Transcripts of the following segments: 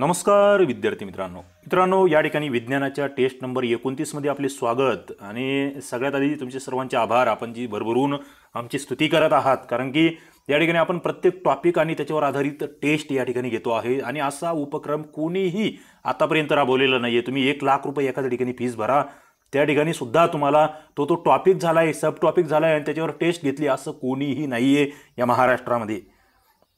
नमस्कार विद्यार्थी मित्रांनो मित्रांनो या ठिकाणी विज्ञानाच्या टेस्ट नंबर एकोणतीसमध्ये आपले स्वागत आणि सगळ्यात आधी तुमचे सर्वांचे आभार आपण जी भरभरून आमची स्तुती करत आहात कारण की या ठिकाणी आपण प्रत्येक टॉपिक आणि त्याच्यावर आधारित टेस्ट या ठिकाणी घेतो आहे आणि असा उपक्रम कोणीही आतापर्यंत राबवलेला नाही आहे तुम्ही एक लाख रुपये एखाद्या ठिकाणी फीस भरा त्या ठिकाणी सुद्धा तुम्हाला तो तो टॉपिक झाला आहे सब टॉपिक झाला आहे आणि त्याच्यावर टेस्ट घेतली असं कोणीही नाही आहे या महाराष्ट्रामध्ये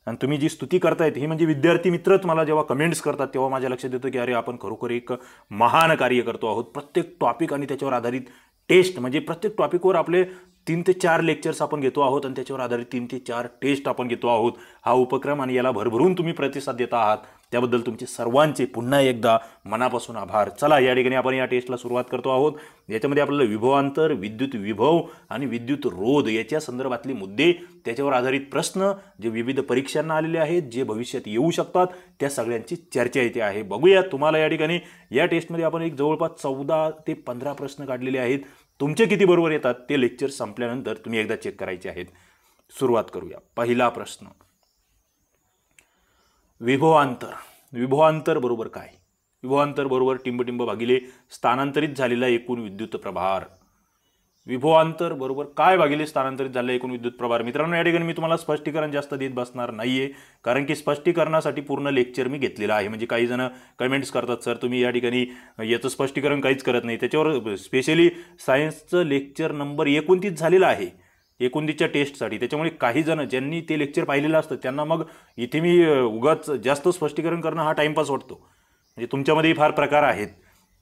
आणि तुम्ही जी स्तुती करतायत ही म्हणजे विद्यार्थी मित्र तुम्हाला जेव्हा कमेंट्स करतात तेव्हा माझ्या लक्षात येतं की अरे आपण खरोखर एक महान कार्य करतो आहोत प्रत्येक टॉपिक आणि त्याच्यावर आधारित टेस्ट म्हणजे प्रत्येक टॉपिकवर आपले तीन ते चार लेक्चर्स आपण घेतो आहोत आणि त्याच्यावर आधारित तीन ते चार टेस्ट आपण घेतो आहोत हा उपक्रम आणि याला भरभरून तुम्ही प्रतिसाद देत आहात त्याबद्दल तुमचे सर्वांचे पुन्हा एकदा मनापासून आभार चला या ठिकाणी आपण या टेस्टला सुरुवात करतो आहोत याच्यामध्ये आपल्याला विभवांतर विद्युत विभव आणि विद्युत रोध याच्या संदर्भातले मुद्दे त्याच्यावर आधारित प्रश्न जे विविध परीक्षांना आलेले आहेत जे भविष्यात येऊ शकतात त्या सगळ्यांची चर्चा येते आहे बघूया तुम्हाला या ठिकाणी या टेस्टमध्ये आपण एक जवळपास चौदा ते पंधरा प्रश्न काढलेले आहेत तुमचे किती बरोबर येतात ते लेक्चर संपल्यानंतर तुम्ही एकदा चेक करायचे आहेत सुरुवात करूया पहिला प्रश्न विभवांतर विभवांतर बरोबर काय विभवांतर बरोबर टिंबटिंब भागिले स्थानांतरित झालेला एकूण विद्युत प्रभार विभवांतर बरोबर काय भागिले स्थानांतरित झालेला एकूण विद्युत प्रभार मित्रांनो या ठिकाणी मी तुम्हाला स्पष्टीकरण जास्त देत बसणार नाही आहे कारण की स्पष्टीकरणासाठी पूर्ण लेक्चर मी घेतलेला आहे म्हणजे काही जण कमेंट्स करतात सर तुम्ही या ठिकाणी याचं स्पष्टीकरण काहीच करत नाही त्याच्यावर स्पेशली सायन्सचं लेक्चर नंबर एकोणतीस झालेलं आहे एकोणतीसच्या टेस्टसाठी त्याच्यामुळे काही जण ज्यांनी ते लेक्चर पाहिलेलं असतं त्यांना मग इथे मी उगाच जास्त स्पष्टीकरण करणं हा टाईमपास वाटतो म्हणजे तुमच्यामध्येही फार प्रकार आहेत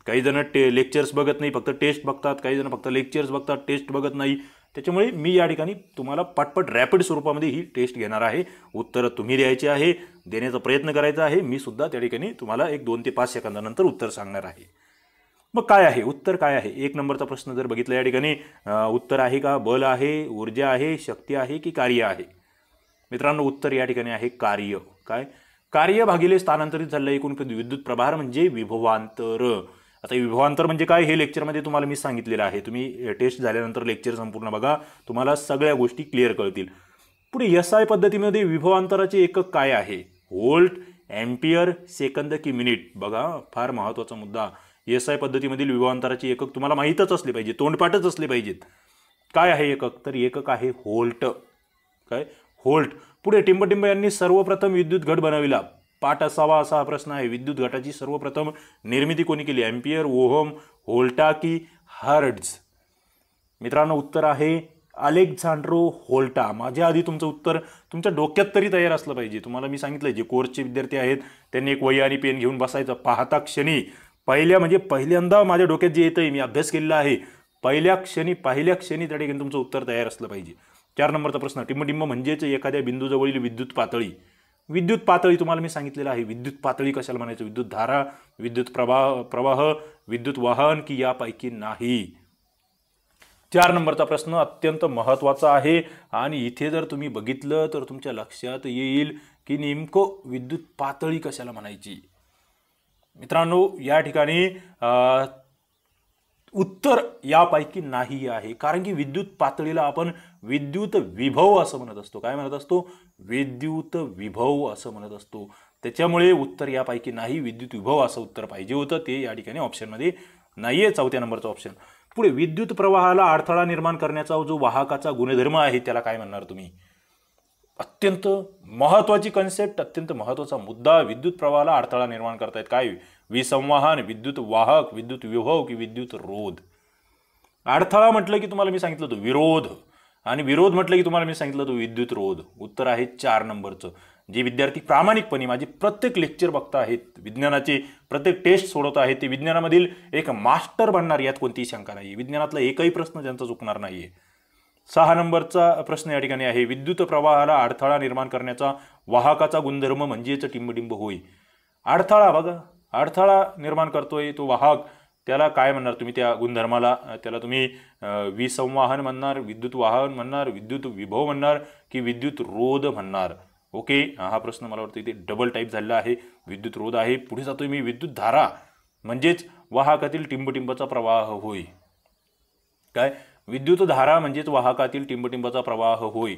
काही जण टे लेक्चर्स बघत नाही फक्त टेस्ट बघतात काही जण फक्त लेक्चर्स बघतात टेस्ट बघत नाही त्याच्यामुळे मी या ठिकाणी तुम्हाला पटपट रॅपिड स्वरूपामध्ये ही टेस्ट घेणार आहे उत्तरं तुम्ही द्यायची आहे देण्याचा प्रयत्न करायचा आहे मी सुद्धा त्या ठिकाणी तुम्हाला एक दोन ते पाच सेकंदानंतर उत्तर सांगणार आहे मग काय आहे उत्तर काय आहे एक नंबरचा प्रश्न जर बघितला या ठिकाणी उत्तर आहे का बल आहे ऊर्जा आहे शक्ती आहे की कार्य आहे मित्रांनो उत्तर या ठिकाणी आहे कार्य काय कार्य भागिले स्थानांतरित झालेलं एकूण विद्युत प्रभार म्हणजे विभवांतर आता विभवांतर म्हणजे काय हे लेक्चरमध्ये तुम्हाला मी सांगितलेलं आहे तुम्ही टेस्ट झाल्यानंतर लेक्चर संपूर्ण बघा तुम्हाला सगळ्या गोष्टी क्लिअर कळतील पुढे एस आय पद्धतीमध्ये विभवांतराचे एकक काय आहे व्होल्ट एम्पियर सेकंद की मिनिट बघा फार महत्त्वाचा मुद्दा एस e आय पद्धतीमधील अंतराची एकक तुम्हाला माहीतच असले पाहिजे तोंडपाठच असले पाहिजेत काय आहे एकक तर एकक आहे होल्ट काय होल्ट पुढे टिंबटिंब यांनी सर्वप्रथम विद्युत घट बनविला पाठ असावा असा हा प्रश्न आहे विद्युत घटाची सर्वप्रथम निर्मिती कोणी केली एम्पियर ओहम होल्टा की हर्ड्स मित्रांनो उत्तर आहे अलेक्झांड्रो होल्टा माझ्या आधी तुमचं उत्तर तुमच्या डोक्यात तरी तयार असलं पाहिजे तुम्हाला मी सांगितलं जे कोर्सचे विद्यार्थी आहेत त्यांनी एक वही आणि पेन घेऊन बसायचं पाहता क्षणी पहिल्या म्हणजे पहिल्यांदा माझ्या डोक्यात जे येतं आहे मी अभ्यास केलेला आहे पहिल्या क्षणी पहिल्या क्षणी त्या ठिकाणी तुमचं उत्तर तयार असलं पाहिजे चार नंबरचा प्रश्न टिंबटिंब म्हणजेच एखाद्या बिंदूजवळील विद्युत पातळी विद्युत पातळी तुम्हाला मी सांगितलेलं आहे विद्युत पातळी कशाला म्हणायचं विद्युत धारा विद्युत प्रवाह प्रवाह विद्युत वाहन की यापैकी नाही चार नंबरचा प्रश्न अत्यंत महत्त्वाचा आहे आणि इथे जर तुम्ही बघितलं तर तुमच्या लक्षात येईल की नेमकं विद्युत पातळी कशाला म्हणायची मित्रांनो या ठिकाणी उत्तर यापैकी नाही आहे कारण की विद्युत पातळीला आपण विद्युत विभव असं म्हणत असतो काय म्हणत असतो विद्युत विभव असं म्हणत असतो त्याच्यामुळे उत्तर यापैकी नाही विद्युत विभव असं उत्तर पाहिजे होतं ते या ठिकाणी ऑप्शनमध्ये नाही आहे चौथ्या नंबरचं ऑप्शन पुढे विद्युत प्रवाहाला अडथळा निर्माण करण्याचा जो वाहकाचा गुणधर्म आहे त्याला काय म्हणणार तुम्ही अत्यंत महत्त्वाची कन्सेप्ट अत्यंत महत्त्वाचा मुद्दा विद्युत प्रवाहाला अडथळा निर्माण करतायत काय विसंवाहन विद्युत वाहक विद्युत विभव की विद्युत रोध अडथळा म्हटलं की तुम्हाला मी सांगितलं होतं विरोध आणि विरोध म्हटलं की तुम्हाला मी सांगितलं होतं विद्युत रोध उत्तर आहे चार नंबरचं जे विद्यार्थी प्रामाणिकपणे माझे प्रत्येक लेक्चर बघता आहेत विज्ञानाचे प्रत्येक टेस्ट सोडवत आहेत ते विज्ञानामधील एक मास्टर बनणार यात कोणतीही शंका नाही विज्ञानातला एकही प्रश्न ज्यांचा चुकणार नाही सहा नंबरचा प्रश्न या ठिकाणी आहे विद्युत प्रवाहाला अडथळा निर्माण करण्याचा वाहकाचा गुणधर्म म्हणजेच टिंबटिंब होय अडथळा बघा अडथळा निर्माण करतोय तो वाहक त्याला काय म्हणणार तुम्ही त्या गुणधर्माला त्याला तुम्ही विसंवाहन म्हणणार विद्युत वाहन म्हणणार विद्युत विभव म्हणणार की विद्युत रोध म्हणणार ओके हा प्रश्न मला वाटतं इथे डबल टाईप झालेला आहे विद्युत रोध आहे पुढे जातोय मी विद्युत धारा म्हणजेच वाहकातील टिंबटिंबाचा प्रवाह होय काय विद्युत धारा म्हणजेच वाहकातील टिंबटिंबाचा प्रवाह होय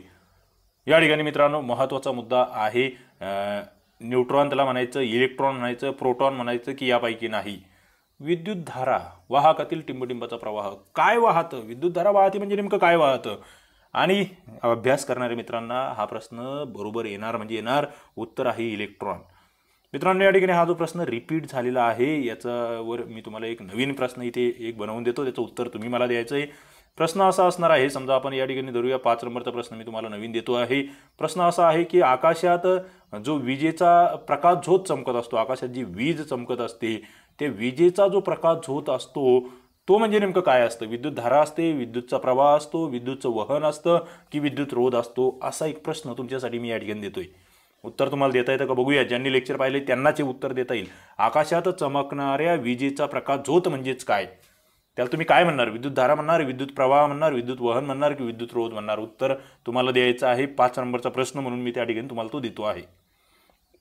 या ठिकाणी मित्रांनो महत्त्वाचा मुद्दा आहे न्यूट्रॉन त्याला म्हणायचं इलेक्ट्रॉन म्हणायचं प्रोटॉन म्हणायचं की यापैकी नाही विद्युत धारा वाहकातील टिंबटिंबाचा प्रवाह काय वाहतं विद्युत धारा वाहते म्हणजे नेमकं काय वाहतं आणि अभ्यास करणाऱ्या मित्रांना हा प्रश्न बरोबर येणार म्हणजे येणार उत्तर आहे इलेक्ट्रॉन मित्रांनो या ठिकाणी हा जो प्रश्न रिपीट झालेला आहे याच्यावर मी तुम्हाला एक नवीन प्रश्न इथे एक बनवून देतो त्याचं उत्तर तुम्ही मला द्यायचं आहे प्रश्न असा असणार आहे समजा आपण या ठिकाणी धरूया पाच नंबरचा प्रश्न मी तुम्हाला नवीन देतो आहे प्रश्न असा आहे की आकाशात जो विजेचा प्रकाश झोत चमकत असतो आकाशात जी वीज चमकत असते ते विजेचा जो प्रकाश झोत असतो तो म्हणजे नेमकं काय असतं विद्युत धारा असते विद्युतचा प्रवाह असतो विद्युतचं वहन असतं की विद्युत रोध असतो असा एक प्रश्न तुमच्यासाठी मी या ठिकाणी देतोय उत्तर तुम्हाला देता येतं का बघूया ज्यांनी लेक्चर पाहिले त्यांनाच हे उत्तर देता येईल आकाशात चमकणाऱ्या विजेचा प्रकाश झोत म्हणजेच काय त्याला तुम्ही काय म्हणणार विद्युत धारा म्हणणार विद्युत प्रवाह म्हणणार विद्युत वहन म्हणणार की विद्युत रोध म्हणणार उत्तर तुम्हाला द्यायचं आहे पाच नंबरचा प्रश्न म्हणून मी त्या ठिकाणी तुम्हाला तो देतो आहे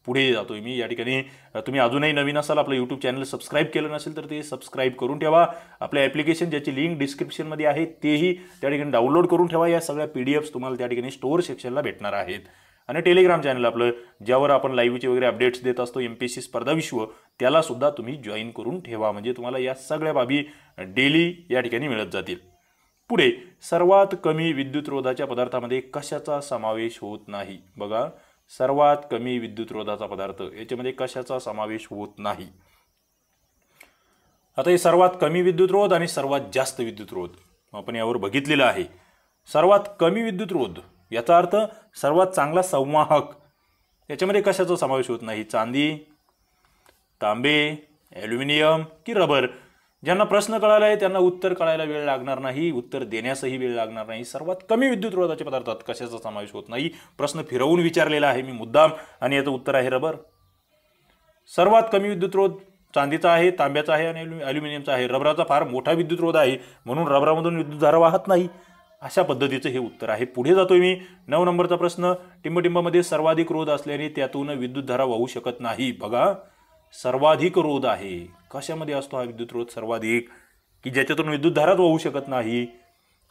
पुढे जातोय मी या ठिकाणी तुम्ही अजूनही नवीन असाल आपलं युट्यूब चॅनल सबस्क्राईब केलं नसेल तर ते सबस्क्राईब करून ठेवा आपल्या ॲप्लिकेशन ज्याची लिंक डिस्क्रिप्शनमध्ये आहे तेही त्या ठिकाणी डाउनलोड करून ठेवा या सगळ्या पी तुम्हाला त्या ठिकाणी स्टोअर सेक्शनला भेटणार आहेत आणि टेलिग्राम चॅनल आपलं ज्यावर आपण लाईव्हचे वगैरे अपडेट्स देत असतो एम पी एस सी स्पर्धा विश्व त्याला सुद्धा तुम्ही जॉईन करून ठेवा म्हणजे तुम्हाला या सगळ्या बाबी डेली या ठिकाणी मिळत जातील पुढे सर्वात कमी विद्युत रोधाच्या पदार्थामध्ये कशाचा समावेश होत नाही बघा सर्वात कमी विद्युत रोधाचा पदार्थ याच्यामध्ये कशाचा समावेश होत नाही आता हे सर्वात कमी विद्युतरोध आणि सर्वात जास्त विद्युतरोध आपण यावर बघितलेलं आहे सर्वात कमी विद्युतरोध याचा अर्थ सर्वात चांगला संवाहक याच्यामध्ये कशाचा समावेश होत नाही चांदी तांबे ॲल्युमिनियम की रबर ज्यांना प्रश्न कळायला आहे त्यांना उत्तर कळायला वेळ लागणार नाही उत्तर देण्यासही वेळ लागणार नाही सर्वात कमी विद्युत रोधाचे पदार्थात कशाचा समावेश होत नाही प्रश्न फिरवून विचारलेला आहे मी मुद्दाम आणि याचं उत्तर आहे रबर सर्वात कमी विद्युत रोध चांदीचा आहे तांब्याचा आहे आणि ॲल्युमिनियमचा आहे रबराचा फार मोठा विद्युत रोध आहे म्हणून रबरामधून विद्युतधारा वाहत नाही अशा पद्धतीचं हे उत्तर आहे पुढे जातोय मी नऊ नंबरचा प्रश्न टिंबटिंबामध्ये सर्वाधिक रोध असल्याने त्यातून विद्युत धारा वाहू शकत नाही बघा सर्वाधिक रोध आहे कशामध्ये असतो हा विद्युत रोध सर्वाधिक की ज्याच्यातून विद्युत वाहू शकत नाही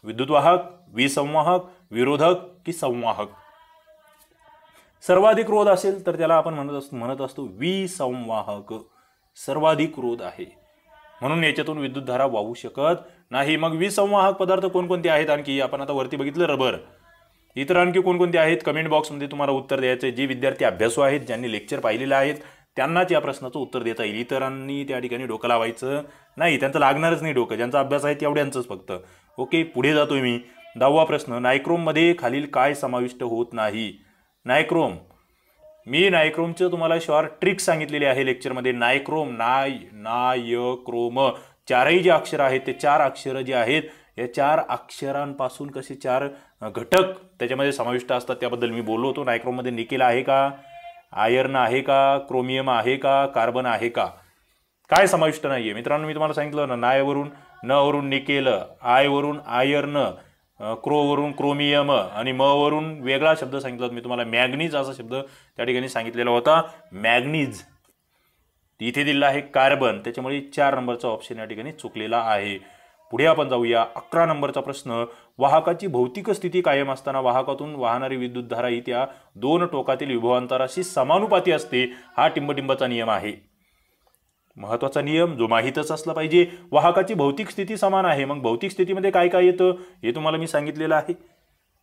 विद्युत वाहक विसंवाहक विरोधक की संवाहक सर्वाधिक रोध असेल तर त्याला आपण म्हणत असतो म्हणत असतो विसंवाहक सर्वाधिक रोध आहे म्हणून याच्यातून विद्युतधारा वाहू शकत नाही मग विसंवाहक पदार्थ कोणकोणते आहेत आणखी आपण आता वरती बघितलं रबर इतर आणखी कोणकोणते आहेत कमेंट बॉक्समध्ये तुम्हाला उत्तर द्यायचं जे विद्यार्थी अभ्यासू आहेत ज्यांनी लेक्चर पाहिलेलं आहेत त्यांनाच या प्रश्नाचं उत्तर देता येईल इतरांनी त्या ठिकाणी डोकं लावायचं नाही त्यांचं लागणारच नाही डोकं ज्यांचा अभ्यास आहे तेवढ्यांचंच फक्त ओके पुढे जातो मी दहावा प्रश्न नायक्रोममध्ये खालील काय समाविष्ट होत नाही नायक्रोम मी नायक्रोमचं तुम्हाला शॉर्ट ट्रिक सांगितलेली आहे लेक्चरमध्ये नायक्रोम नाय क्रोम चारही जे अक्षर आहेत ते चार अक्षरं जे आहेत या चार अक्षरांपासून कसे चार घटक त्याच्यामध्ये समाविष्ट असतात त्याबद्दल मी बोललो होतो नायक्रोममध्ये निकेल आहे का आयर्न आहे का क्रोमियम आहे का कार्बन आहे का काय समाविष्ट नाही आहे मित्रांनो मी तुम्हाला सांगितलं ना नायवरून वरून निकेल आयवरून आयर्न क्रोवरून क्रोमियम आणि म वरून वेगळा शब्द सांगितला मी तुम्हाला मॅग्नीज असा शब्द त्या ठिकाणी सांगितलेला होता मॅग्नीज इथे दिलेला आहे कार्बन त्याच्यामुळे चार नंबरचा ऑप्शन या ठिकाणी चुकलेला आहे पुढे आपण जाऊया अकरा नंबरचा प्रश्न वाहकाची भौतिक स्थिती कायम असताना वाहकातून वाहणारी विद्युत धारा ही त्या दोन टोकातील विभवांतराशी समानुपाती असते हा टिंबटिंबाचा नियम आहे महत्वाचा नियम जो माहीतच असला पाहिजे वाहकाची भौतिक स्थिती समान आहे मग भौतिक स्थितीमध्ये काय काय येतं हे तुम्हाला मी सांगितलेलं आहे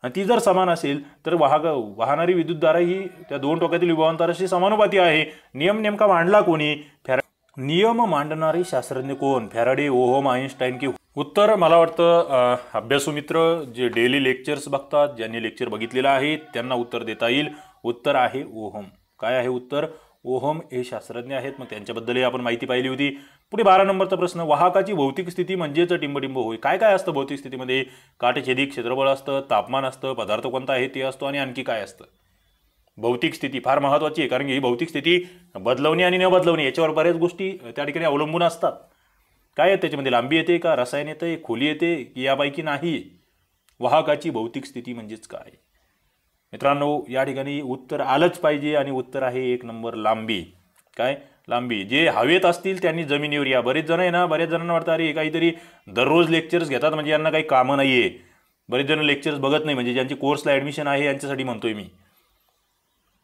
आणि ती जर समान असेल तर वाहक वाहणारी विद्युतधारा ही त्या दोन टोक्यातील विभावांतराशी समानुपाती आहे नियम नेमका मांडला कोणी फॅरा नियम मांडणारे शास्त्रज्ञ कोण फॅराडे ओहोम आईन्स्टाईन की उत्तर मला वाटतं अभ्यासू मित्र जे डेली लेक्चर्स बघतात ज्यांनी लेक्चर बघितलेलं आहे त्यांना उत्तर देता येईल उत्तर आहे ओहोम काय आहे उत्तर ओहम हे शास्त्रज्ञ आहेत मग त्यांच्याबद्दलही आपण माहिती पाहिली होती पुढे बारा नंबरचा प्रश्न वाहकाची भौतिक स्थिती म्हणजेच टिंबटिंब होय काय काय असतं भौतिक स्थितीमध्ये काटछेदी क्षेत्रबळ असतं तापमान असतं पदार्थ कोणता आहे ते असतो आणि आणखी काय असतं भौतिक स्थिती फार महत्त्वाची आहे कारण की ही भौतिक स्थिती बदलवणे आणि न बदलवणे याच्यावर बऱ्याच गोष्टी त्या ठिकाणी अवलंबून असतात काय आहेत त्याच्यामध्ये लांबी येते का रसायन येते खोली येते की यापैकी नाही वाहकाची भौतिक स्थिती म्हणजेच काय मित्रांनो या ठिकाणी उत्तर आलंच पाहिजे आणि उत्तर आहे एक नंबर लांबी काय लांबी जे हवेत असतील त्यांनी जमिनीवर या बरेच जण आहे ना बऱ्याच जणांना वाटतं अरे काहीतरी दररोज लेक्चर्स घेतात म्हणजे यांना काही कामं नाही आहे बरेच जण लेक्चर्स बघत नाही म्हणजे ज्यांची कोर्सला ॲडमिशन आहे यांच्यासाठी म्हणतोय मी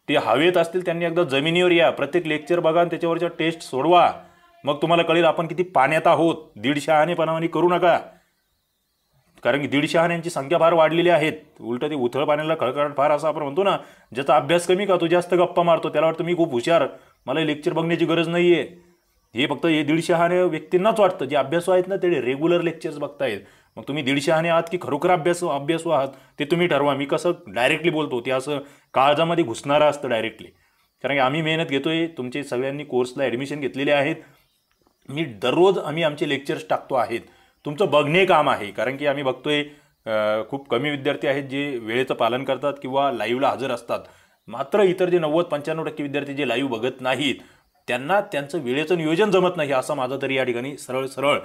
ते हवेत असतील त्यांनी एकदा जमिनीवर या प्रत्येक लेक्चर बघा आणि त्याच्यावरच्या टेस्ट सोडवा मग तुम्हाला कळेल आपण किती पाण्यात आहोत दीडशा आणि पानावानी करू नका कारण की दीडशे हाण्यांची संख्या फार वाढलेली आहेत उलटं ते उथळ पाण्याला खळखळाट फार असं आपण म्हणतो ना ज्याचा अभ्यास कमी का तो जास्त गप्पा मारतो त्याला वाटतं मी खूप हुशार मला लेक्चर बघण्याची गरज नाही आहे हे फक्त हे दीडशे व्यक्तींनाच वाटतं जे अभ्यासू आहेत ना ते रेग्युलर लेक्चर्स बघतायत मग तुम्ही दीडशे आहात की खरोखर अभ्यास अभ्यासू आहात ते तुम्ही ठरवा मी कसं डायरेक्टली बोलतो ते असं काळजामध्ये घुसणारं असतं डायरेक्टली कारण की आम्ही मेहनत घेतोय तुमचे सगळ्यांनी कोर्सला ॲडमिशन घेतलेले आहेत मी दररोज आम्ही आमचे लेक्चर्स टाकतो आहेत तुमचं बघणे काम आहे कारण की आम्ही बघतोय खूप कमी विद्यार्थी आहेत जे वेळेचं पालन करतात किंवा लाईव्हला हजर असतात मात्र इतर जे नव्वद पंच्याण्णव टक्के विद्यार्थी जे लाईव्ह बघत नाहीत त्यांना त्यांचं वेळेचं नियोजन जमत नाही असं माझं तरी या ठिकाणी सरळ सरळ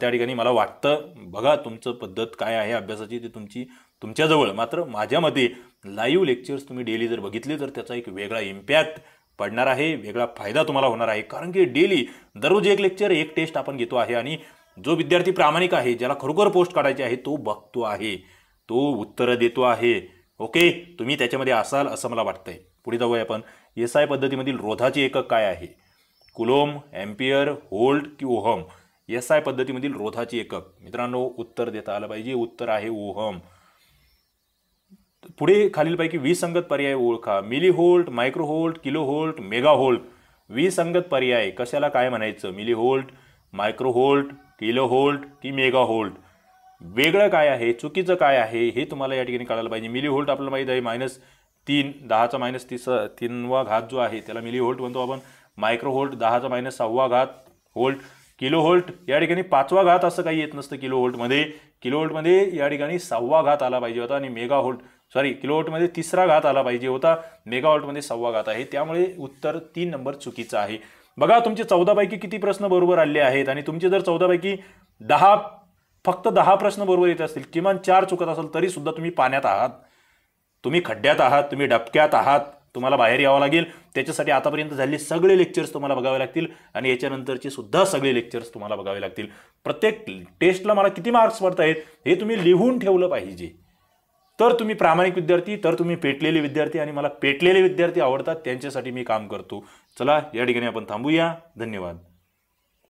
त्या ठिकाणी मला वाटतं बघा तुमचं पद्धत काय आहे अभ्यासाची ती तुमची तुमच्याजवळ मात्र माझ्या मते लाईव्ह लेक्चर्स तुम्ही डेली जर बघितले तर त्याचा एक वेगळा इम्पॅक्ट पडणार आहे वेगळा फायदा तुम्हाला होणार आहे कारण की डेली दररोज एक लेक्चर एक टेस्ट आपण घेतो आहे आणि जो विद्यार्थी प्रामाणिक आहे ज्याला खरोखर पोस्ट काढायची आहे तो बघतो आहे तो उत्तरं देतो आहे ओके तुम्ही त्याच्यामध्ये असाल असं मला वाटतंय पुढे जाऊया आपण एस आय पद्धतीमधील रोधाचे एकक काय आहे कुलोम एम्पियर होल्ड की ओहम एस आय पद्धतीमधील रोधाची एकक मित्रांनो उत्तर देता आलं पाहिजे उत्तर आहे ओहम पुढे खालीलपैकी विसंगत पर्याय ओळखा millivolt microvolt kilovolt megavolt विसंगत पर्याय कशाला काय म्हणायचं millivolt microvolt kilovolt की मेगा होल्ट वेगळं काय आहे चुकीचं काय आहे हे तुम्हाला या ठिकाणी कळायला पाहिजे मिली होल्ट आपल्याला माहीत आहे मायनस तीन दहाचा मायनस तीस तीनवा घात जो आहे त्याला मिली होल्ट म्हणतो आपण मायक्रो होल्ट दहाचा मायनस सहावा घात होल्ट किलो होल्ट या ठिकाणी पाचवा घात असं काही येत नसतं किलो होल्टमध्ये किलो होल्टमध्ये या ठिकाणी सहावा घात आला पाहिजे होता आणि मेगा होल्ट सॉरी किलो होल्टमध्ये तिसरा घात आला पाहिजे होता मेगा होल्टमध्ये सहावा घात आहे त्यामुळे उत्तर तीन नंबर चुकीचं आहे बघा तुमचे चौदापैकी किती प्रश्न बरोबर आले आहेत आणि तुमचे जर चौदापैकी दहा फक्त दहा प्रश्न बरोबर येत असतील किमान चार चुकत असेल तरी सुद्धा तुम्ही पाण्यात आहात तुम्ही खड्ड्यात आहात तुम्ही डबक्यात आहात तुम्हाला बाहेर यावं लागेल त्याच्यासाठी आतापर्यंत झालेले सगळे लेक्चर्स तुम्हाला बघावे लागतील आणि याच्यानंतरचे सुद्धा सगळे लेक्चर्स तुम्हाला बघावे लागतील प्रत्येक टेस्टला मला किती मार्क्स पडत आहेत हे तुम्ही लिहून ठेवलं पाहिजे तर तुम्ही प्रामाणिक विद्यार्थी तर तुम्ही पेटलेले विद्यार्थी आणि मला पेटलेले विद्यार्थी आवडतात त्यांच्यासाठी मी काम करतो चला या ठिकाणी आपण थांबूया धन्यवाद